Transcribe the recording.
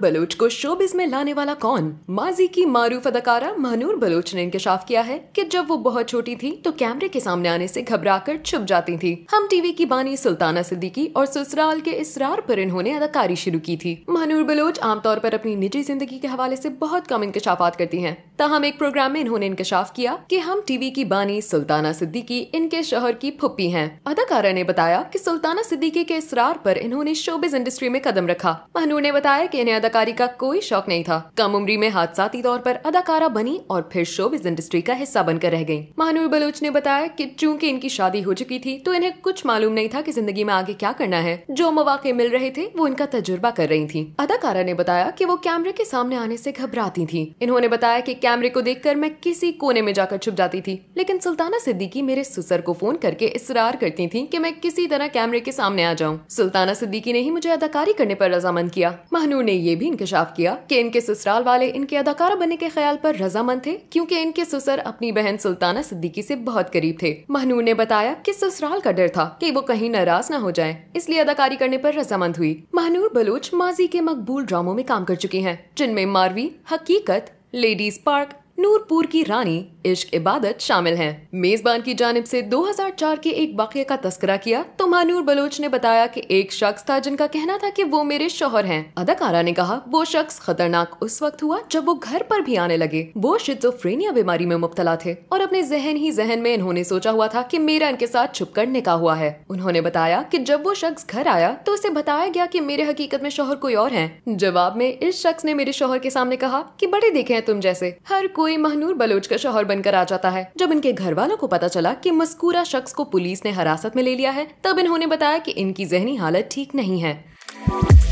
Bloch को showbiz में लाने वाला कौन माजी की मारूफ अदाकारा महनूर बलोच ने इंकशाफ किया है कि जब वो बहुत छोटी थी तो कैमरे के सामने आने से घबराकर छुप जाती थी हम टीवी की बानी सुल्ताना सिद्दीकी और ससुराल के इसरार पर इन्होंने अदाकारी शुरू की थी महनूर बलोच आमतौर पर अपनी निजी जिंदगी के हवाले से बहुत कम इंकशाफात करती हैं तहम एक प्रोग्राम में इन्होंने इंकशाफ किया कि हम टीवी की बानी सुल्ताना सिद्दीकी इनके शोहर की फुप्पी हैं अदाकारा ने बताया कि सुल्ताना सिद्दीकी के इसरार पर इन्होंने शोबिज इंडस्ट्री में कदम रखा महनूर ने बताया कि इन्हें अदाकारी का कोई शौक नहीं था कम उम्र में हादसाती तौर पर अदाकारा बनी और फिर शोबिज इंडस्ट्री का हिस्सा बनकर रह गयी महानूर बलोच ने बताया कि चूंकि इनकी शादी हो चुकी थी तो इन्हें कुछ मालूम नहीं था कि जिंदगी में आगे क्या करना है जो मौाक़े मिल रहे थे वो इनका तजुर्बा कर रही थी अदाकारा ने बताया की वो कैमरे के सामने आने ऐसी घबराती थी इन्होंने बताया की कैमरे को देख कर मैं किसी कोने में जाकर छुप जाती थी लेकिन सुल्ताना सिद्दीकी मेरे सुसर को फोन करके इसरार करती थी की मैं किसी तरह कैमरे के सामने आ जाऊँ सुल्ताना सिद्दीकी ने ही मुझे अदाकारी करने आरोप रजामंद किया महानूर ने ये भी इंकशाफ किया कि इनके ससुराल वाले इनके अदाकारा बनने के ख्याल पर रजामंद थे क्योंकि इनके ससुर अपनी बहन सुल्ताना सिद्दीकी से बहुत करीब थे महनूर ने बताया कि ससुराल का डर था कि वो कहीं नाराज न हो जाए इसलिए अदाकारी करने पर रजामंद हुई महनूर बलोच माजी के मकबूल ड्रामो में काम कर चुकी हैं जिनमें मारवी हकीकत लेडीज पार्क नूरपुर की रानी इश्क इबादत शामिल हैं। मेजबान की जानब से 2004 के एक वाक्य का तस्करा किया तो मानूर बलोच ने बताया कि एक शख्स था जिनका कहना था कि वो मेरे शोहर हैं। अदाकारा ने कहा वो शख्स खतरनाक उस वक्त हुआ जब वो घर पर भी आने लगे वो शिजोफ्रेनिया बीमारी में मुबतला थे और अपने जहन ही जहन में इन्होंने सोचा हुआ था की मेरा इनके साथ छुप कर निका हुआ है उन्होंने बताया की जब वो शख्स घर आया तो उसे बताया गया की मेरे हकीकत में शोहर कोई और है जवाब में इस शख्स ने मेरे शोहर के सामने कहा की बड़े देखे हैं तुम जैसे हर कोई कोई महनूर बलोच का शोहर बनकर आ जाता है जब इनके घर वालों को पता चला कि मस्कूरा शख्स को पुलिस ने हिरासत में ले लिया है तब इन्होंने बताया कि इनकी जहनी हालत ठीक नहीं है